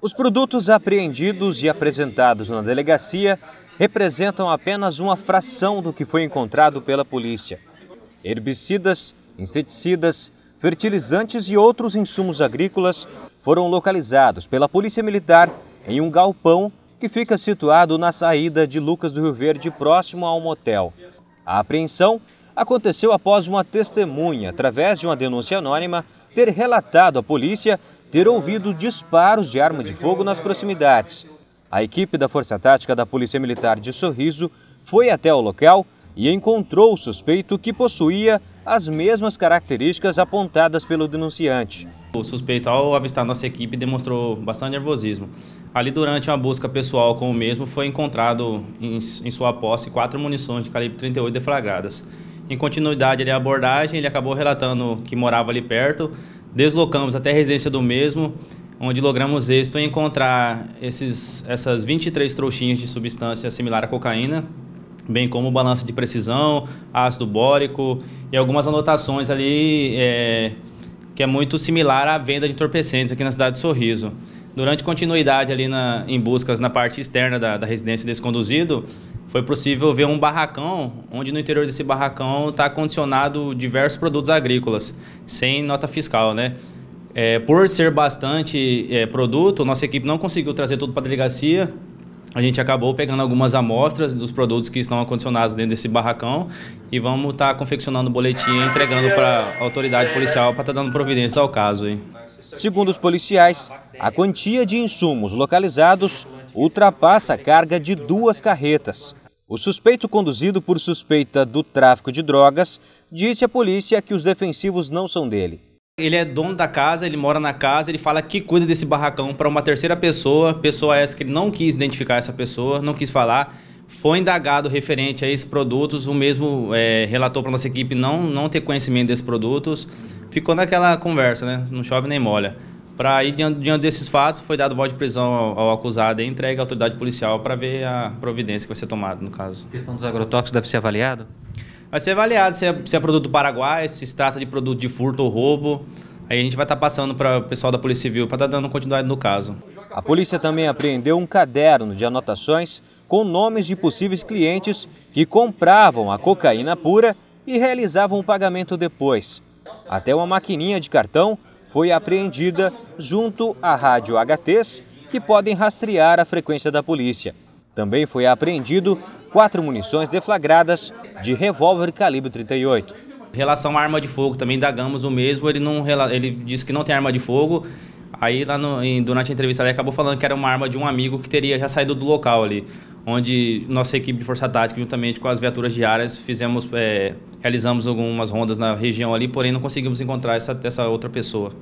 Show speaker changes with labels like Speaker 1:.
Speaker 1: Os produtos apreendidos e apresentados na delegacia representam apenas uma fração do que foi encontrado pela polícia. Herbicidas, inseticidas, fertilizantes e outros insumos agrícolas foram localizados pela Polícia Militar em um galpão que fica situado na saída de Lucas do Rio Verde, próximo a um motel. A apreensão aconteceu após uma testemunha, através de uma denúncia anônima, ter relatado à polícia ter ouvido disparos de arma de fogo nas proximidades. A equipe da Força Tática da Polícia Militar de Sorriso foi até o local e encontrou o suspeito que possuía as mesmas características apontadas pelo denunciante. O suspeito, ao avistar nossa equipe, demonstrou
Speaker 2: bastante nervosismo. Ali, durante uma busca pessoal com o mesmo, foi encontrado em, em sua posse quatro munições de calibre 38 deflagradas. Em continuidade ali à abordagem, ele acabou relatando que morava ali perto. Deslocamos até a residência do mesmo, onde logramos êxito em encontrar esses, essas 23 trouxinhas de substância similar à cocaína, bem como balança de precisão, ácido bórico e algumas anotações ali é, que é muito similar à venda de entorpecentes aqui na cidade de Sorriso. Durante continuidade ali na, em buscas na parte externa da, da residência desse conduzido, foi possível ver um barracão, onde no interior desse barracão está condicionado diversos produtos agrícolas, sem nota fiscal, né? É, por ser bastante é, produto, nossa equipe não conseguiu trazer tudo para a delegacia, a gente acabou pegando algumas amostras dos produtos que estão acondicionados dentro desse barracão e vamos estar tá confeccionando o boletim e entregando
Speaker 1: para a autoridade policial para estar tá dando providência ao caso. Hein? Segundo os policiais, a quantia de insumos localizados ultrapassa a carga de duas carretas. O suspeito, conduzido por suspeita do tráfico de drogas, disse à polícia que os defensivos não são dele.
Speaker 2: Ele é dono da casa, ele mora na casa, ele fala que cuida desse barracão para uma terceira pessoa, pessoa essa que ele não quis identificar essa pessoa, não quis falar foi indagado referente a esses produtos, o mesmo é, relatou para nossa equipe não, não ter conhecimento desses produtos, ficou naquela conversa, né? Não chove nem molha. Para ir diante, diante, desses fatos, foi dado voz de prisão ao, ao acusado e entregue à autoridade policial para ver a providência que vai ser tomada no caso. A questão dos agrotóxicos deve ser avaliado? Vai ser avaliado se é, se é produto do Paraguai, se se trata
Speaker 1: de produto de furto ou roubo. Aí a gente vai estar tá passando para o pessoal da Polícia Civil para estar tá dando continuidade no caso. A polícia também apreendeu um caderno de anotações com nomes de possíveis clientes que compravam a cocaína pura e realizavam o pagamento depois. Até uma maquininha de cartão foi apreendida junto à rádio HTs, que podem rastrear a frequência da polícia. Também foi apreendido quatro munições deflagradas de revólver calibre 38. Em relação à arma de fogo,
Speaker 2: também indagamos o mesmo, ele, não, ele disse que não tem arma de fogo Aí lá no, em, durante a entrevista ele acabou falando que era uma arma de um amigo que teria já saído do local ali, onde nossa equipe de força tática juntamente com as viaturas diárias fizemos é, realizamos algumas rondas na região ali, porém não conseguimos encontrar essa, essa outra pessoa.